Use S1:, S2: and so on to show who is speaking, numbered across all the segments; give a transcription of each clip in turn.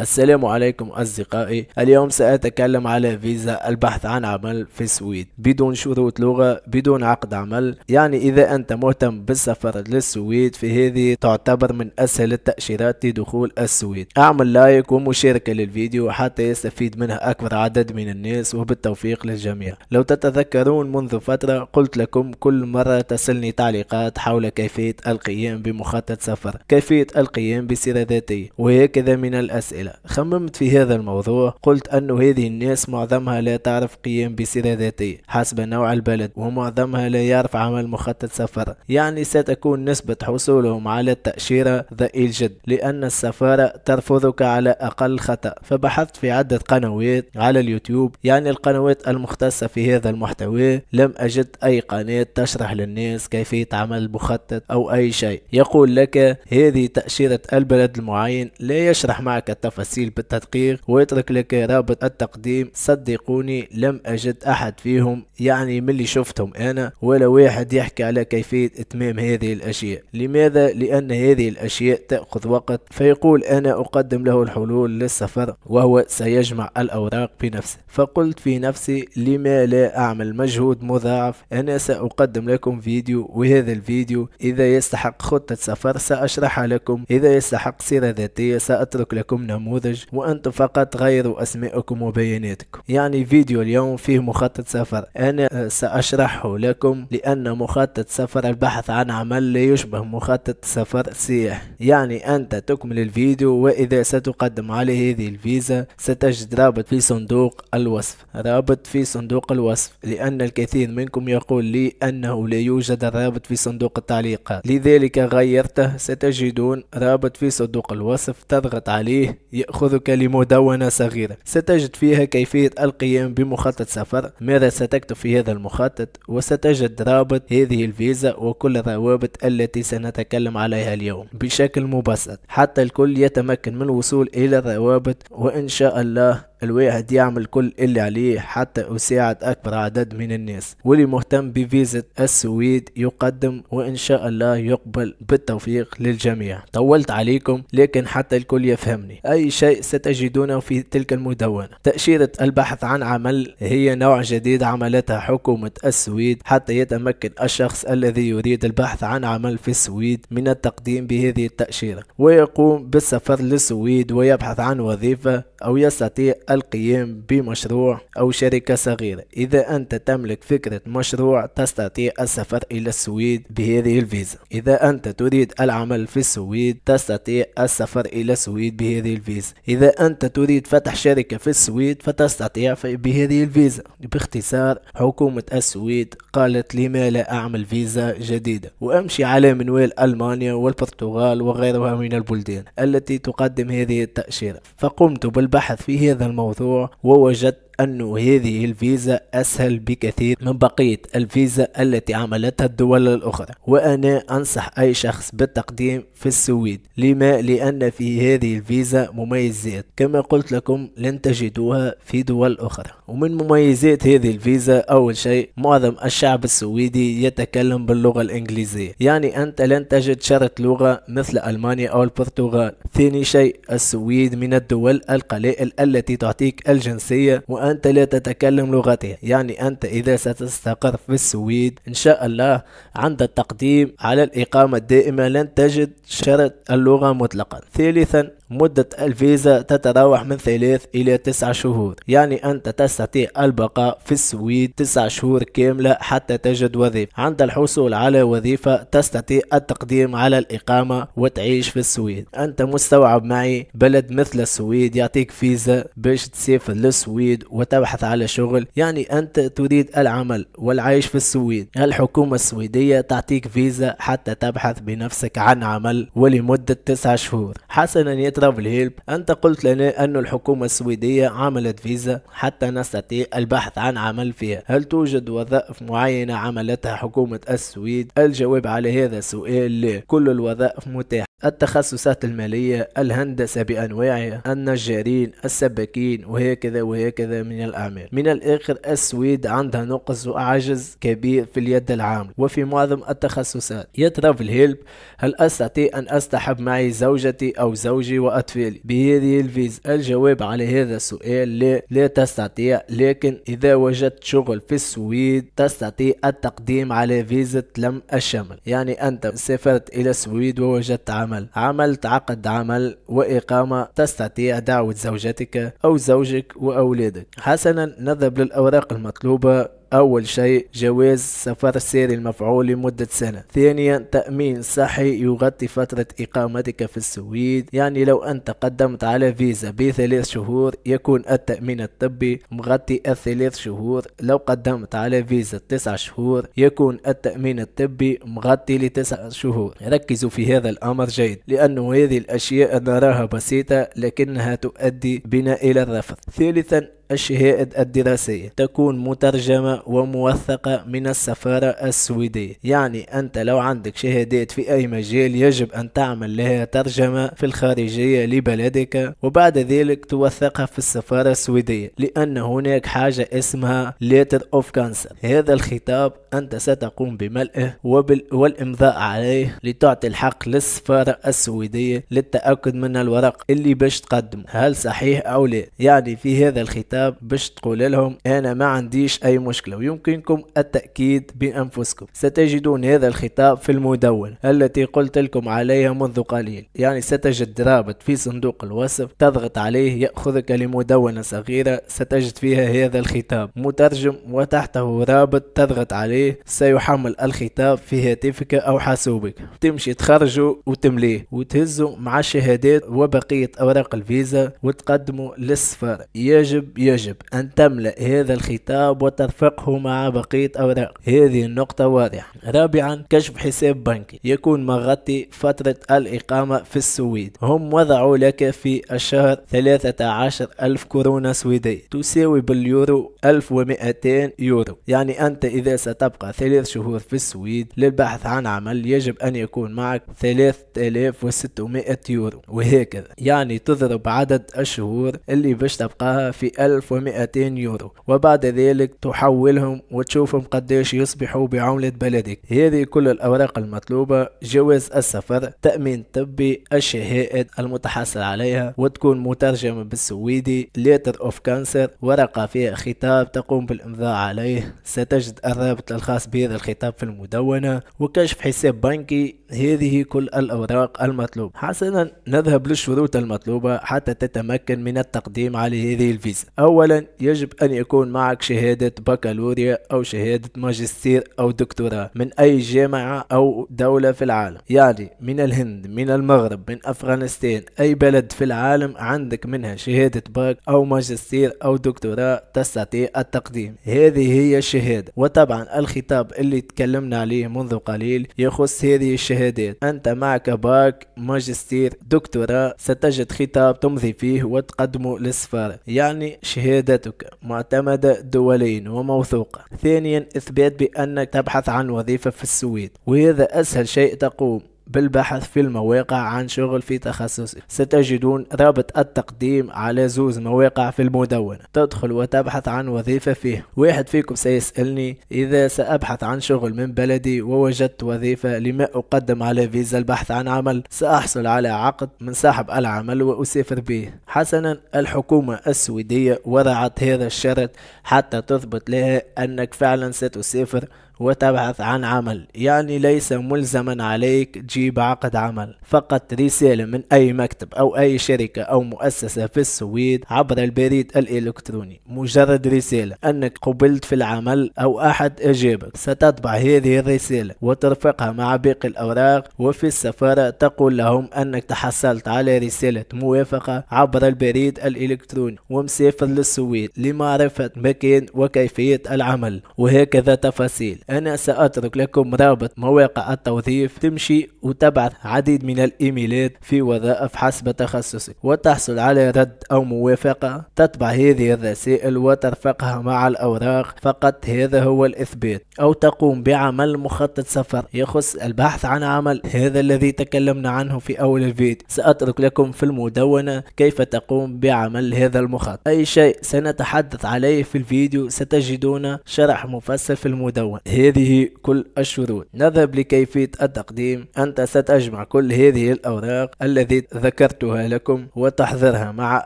S1: السلام عليكم أصدقائي اليوم سأتكلم على فيزا البحث عن عمل في السويد بدون شروط لغة بدون عقد عمل يعني إذا أنت مهتم بالسفر للسويد في هذه تعتبر من أسهل التأشيرات لدخول السويد أعمل لايك ومشاركة للفيديو حتى يستفيد منها أكبر عدد من الناس وبالتوفيق للجميع لو تتذكرون منذ فترة قلت لكم كل مرة تسلني تعليقات حول كيفية القيام بمخطط سفر كيفية القيام بسيرة ذاتية وهكذا من الأسئلة خممت في هذا الموضوع قلت أن هذه الناس معظمها لا تعرف قيام بسيرة ذاتية حسب نوع البلد ومعظمها لا يعرف عمل مخطط سفر يعني ستكون نسبة حصولهم على التأشيرة ضئيل جدا لأن السفارة ترفضك على أقل خطأ فبحثت في عدة قنوات على اليوتيوب يعني القنوات المختصة في هذا المحتوى لم أجد أي قناة تشرح للناس كيفية عمل مخطط أو أي شيء يقول لك هذه تأشيرة البلد المعين لا يشرح معك التفاصيل تفاصيل بالتدقيق ويترك لك رابط التقديم صدقوني لم أجد أحد فيهم يعني من اللي شفتهم أنا ولا واحد يحكي على كيفية إتمام هذه الأشياء لماذا؟ لأن هذه الأشياء تأخذ وقت فيقول أنا أقدم له الحلول للسفر وهو سيجمع الأوراق بنفسه فقلت في نفسي لما لا أعمل مجهود مضاعف أنا سأقدم لكم فيديو وهذا الفيديو إذا يستحق خطة سفر سأشرحها لكم إذا يستحق سيرة ذاتية سأترك لكم نموذج النموذج وأنتم فقط غيروا أسماءكم وبياناتكم يعني فيديو اليوم فيه مخطط سفر أنا آه، سأشرحه لكم لأن مخطط سفر البحث عن عمل لا يشبه مخطط سفر سياح يعني أنت تكمل الفيديو وإذا ستقدم على هذه الفيزا ستجد رابط في صندوق الوصف رابط في صندوق الوصف لأن الكثير منكم يقول لي أنه لا يوجد الرابط في صندوق التعليقات لذلك غيرته ستجدون رابط في صندوق الوصف تضغط عليه يأخذك لمدونة صغيرة ستجد فيها كيفية القيام بمخطط سفر ماذا ستكتب في هذا المخطط وستجد رابط هذه الفيزا وكل الروابط التي سنتكلم عليها اليوم بشكل مبسط حتى الكل يتمكن من الوصول إلى الروابط وإن شاء الله الواحد يعمل كل اللي عليه حتى يساعد أكبر عدد من الناس واللي مهتم بفيزة السويد يقدم وإن شاء الله يقبل بالتوفيق للجميع طولت عليكم لكن حتى الكل يفهمني أي شيء ستجدونه في تلك المدونة تأشيرة البحث عن عمل هي نوع جديد عملتها حكومة السويد حتى يتمكن الشخص الذي يريد البحث عن عمل في السويد من التقديم بهذه التأشيرة ويقوم بالسفر للسويد ويبحث عن وظيفة أو يستطيع القيام بمشروع أو شركة صغيرة إذا أنت تملك فكرة مشروع تستطيع السفر إلى السويد بهذه الفيزا إذا أنت تريد العمل في السويد تستطيع السفر إلى السويد بهذه الفيزا إذا أنت تريد فتح شركة في السويد فتستطيع بهذه الفيزا باختصار حكومة السويد قالت لما لا أعمل فيزا جديدة وأمشي على منوال ألمانيا والبرتغال وغيرها من البلدان التي تقدم هذه التأشيرة فقمت بالبحث في هذا الموضوع ووجدت أنه هذه الفيزا أسهل بكثير من بقية الفيزا التي عملتها الدول الأخرى وأنا أنصح أي شخص بالتقديم في السويد لما لأن في هذه الفيزا مميزات كما قلت لكم لن تجدوها في دول أخرى ومن مميزات هذه الفيزا أول شيء معظم الشعب السويدي يتكلم باللغة الإنجليزية يعني أنت لن تجد شرط لغة مثل ألمانيا أو البرتغال ثاني شيء السويد من الدول القلائل التي تعطيك الجنسية وأن أنت لا تتكلم لغتها يعني أنت إذا ستستقر في السويد إن شاء الله عند التقديم على الإقامة الدائمة لن تجد شرط اللغة مطلقا ثالثا مدة الفيزا تتراوح من ثلاث إلى تسعة شهور يعني أنت تستطيع البقاء في السويد تسعة شهور كاملة حتى تجد وظيفة عند الحصول على وظيفة تستطيع التقديم على الإقامة وتعيش في السويد أنت مستوعب معي بلد مثل السويد يعطيك فيزا باش تسافر للسويد وتبحث على شغل يعني أنت تريد العمل والعيش في السويد الحكومة السويدية تعطيك فيزا حتى تبحث بنفسك عن عمل ولمدة تسعة شهور حسنا ترافل هيلب أنت قلت لنا أن الحكومة السويدية عملت فيزا حتى نستطيع البحث عن عمل فيها هل توجد وظائف معينة عملتها حكومة السويد الجواب على هذا السؤال لا كل الوظائف متاحة التخصصات المالية الهندسة بأنواعها النجارين السباكين وهكذا وهكذا من الأعمال من الآخر السويد عندها نقص وعجز كبير في اليد العاملة وفي معظم التخصصات يا ترافل هيلب هل أستطيع أن أستحب معي زوجتي أو زوجي و وأطفالي بهذه الفيز الجواب على هذا السؤال لا لا تستطيع لكن إذا وجدت شغل في السويد تستطيع التقديم على فيزة لم الشمل يعني أنت سافرت إلى السويد ووجدت عمل عملت عقد عمل وإقامة تستطيع دعوة زوجتك أو زوجك وأولادك حسنا نذهب للأوراق المطلوبة أول شيء جواز سفر سيري المفعول لمدة سنة ثانيا تأمين صحي يغطي فترة إقامتك في السويد يعني لو أنت قدمت على فيزا بثلاث شهور يكون التأمين الطبي مغطي الثلاث شهور لو قدمت على فيزا تسع شهور يكون التأمين الطبي مغطي لتسع شهور ركزوا في هذا الأمر جيد لأنه هذه الأشياء نراها بسيطة لكنها تؤدي بنا إلى الرفض ثالثا الشهائد الدراسية تكون مترجمة وموثقة من السفارة السويدية يعني أنت لو عندك شهادات في أي مجال يجب أن تعمل لها ترجمة في الخارجية لبلدك وبعد ذلك توثقها في السفارة السويدية لأن هناك حاجة اسمها letter of cancer هذا الخطاب أنت ستقوم بملئه وبال... والإمضاء عليه لتعطي الحق للسفارة السويدية للتأكد من الورق اللي باش تقدمه هل صحيح أو لا يعني في هذا الخطاب الكتاب باش تقول لهم أنا ما عنديش أي مشكلة ويمكنكم التأكيد بأنفسكم ستجدون هذا الخطاب في المدونة التي قلت لكم عليها منذ قليل يعني ستجد رابط في صندوق الوصف تضغط عليه يأخذك لمدونة صغيرة ستجد فيها هذا الخطاب مترجم وتحته رابط تضغط عليه سيحمل الخطاب في هاتفك أو حاسوبك تمشي تخرجه وتمليه وتهزه مع الشهادات وبقية أوراق الفيزا وتقدمه للسفارة يجب يجب أن تملأ هذا الخطاب وترفقه مع بقية أوراق هذه النقطة واضحة رابعا كشف حساب بنكي يكون مغطي فترة الإقامة في السويد هم وضعوا لك في الشهر 13 ألف كورونا سويدي تساوي باليورو 1200 يورو يعني أنت إذا ستبقى ثلاث شهور في السويد للبحث عن عمل يجب أن يكون معك 3600 يورو وهكذا يعني تضرب عدد الشهور اللي باش تبقاها في 1000 1200 يورو وبعد ذلك تحولهم وتشوفهم قديش يصبحوا بعملة بلدك هذه كل الأوراق المطلوبة جواز السفر تأمين طبي الشهائد المتحصل عليها وتكون مترجمة بالسويدي ليتر أوف كانسر ورقة فيها خطاب تقوم بالإمضاء عليه ستجد الرابط الخاص بهذا الخطاب في المدونة وكشف حساب بنكي هذه كل الأوراق المطلوبة حسنا نذهب للشروط المطلوبة حتى تتمكن من التقديم على هذه الفيزا أولا يجب أن يكون معك شهادة بكالوريا أو شهادة ماجستير أو دكتوراه من أي جامعة أو دولة في العالم يعني من الهند من المغرب من أفغانستان أي بلد في العالم عندك منها شهادة باك أو ماجستير أو دكتوراه تستطيع التقديم هذه هي الشهادة وطبعا الخطاب اللي تكلمنا عليه منذ قليل يخص هذه الشهادات أنت معك باك ماجستير دكتوراه ستجد خطاب تمضي فيه وتقدمه للسفارة يعني شهادتك معتمدة دوليا وموثوقة ثانيا إثبات بأنك تبحث عن وظيفة في السويد وهذا أسهل شيء تقوم بالبحث في المواقع عن شغل في تخصصك ستجدون رابط التقديم على زوز مواقع في المدونة تدخل وتبحث عن وظيفة فيه واحد فيكم سيسألني إذا سأبحث عن شغل من بلدي ووجدت وظيفة لما أقدم على فيزا البحث عن عمل سأحصل على عقد من صاحب العمل وأسافر به حسنا الحكومة السويدية وضعت هذا الشرط حتى تثبت لها أنك فعلا ستسافر وتبحث عن عمل يعني ليس ملزما عليك تجيب عقد عمل فقط رسالة من أي مكتب أو أي شركة أو مؤسسة في السويد عبر البريد الإلكتروني مجرد رسالة أنك قبلت في العمل أو أحد أجابك ستطبع هذه الرسالة وترفقها مع باقي الأوراق وفي السفارة تقول لهم أنك تحصلت على رسالة موافقة عبر البريد الإلكتروني ومسافر للسويد لمعرفة مكان وكيفية العمل وهكذا تفاصيل أنا سأترك لكم رابط مواقع التوظيف تمشي وتبعث عديد من الإيميلات في وظائف حسب تخصصك وتحصل على رد أو موافقة تطبع هذه الرسائل وترفقها مع الأوراق فقط هذا هو الإثبات أو تقوم بعمل مخطط سفر يخص البحث عن عمل هذا الذي تكلمنا عنه في أول الفيديو سأترك لكم في المدونة كيف تقوم بعمل هذا المخطط أي شيء سنتحدث عليه في الفيديو ستجدون شرح مفصل في المدونة هذه كل الشروط نذهب لكيفية التقديم أنت ستجمع كل هذه الأوراق التي ذكرتها لكم وتحضرها مع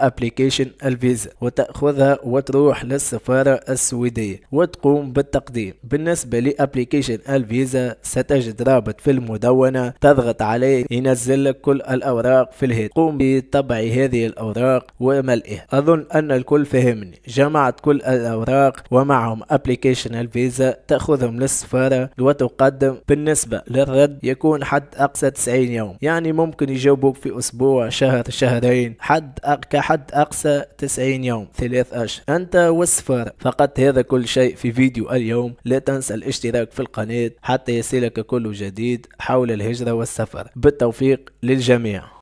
S1: أبليكيشن الفيزا وتأخذها وتروح للسفارة السويدية وتقوم بالتقديم بالنسبة لأبليكيشن الفيزا ستجد رابط في المدونة تضغط عليه ينزل لك كل الأوراق في الهيد قوم بطبع هذه الأوراق وملئها أظن أن الكل فهمني جمعت كل الأوراق ومعهم أبليكيشن الفيزا تأخذهم للسفارة وتقدم بالنسبة للرد يكون حد أقصى 90 يوم يعني ممكن يجاوبوك في أسبوع شهر شهرين حد كحد أقصى 90 يوم ثلاث أشهر أنت والسفارة فقط هذا كل شيء في فيديو اليوم لا تنسى الاشتراك في القناة حتى يصلك كل جديد حول الهجرة والسفر بالتوفيق للجميع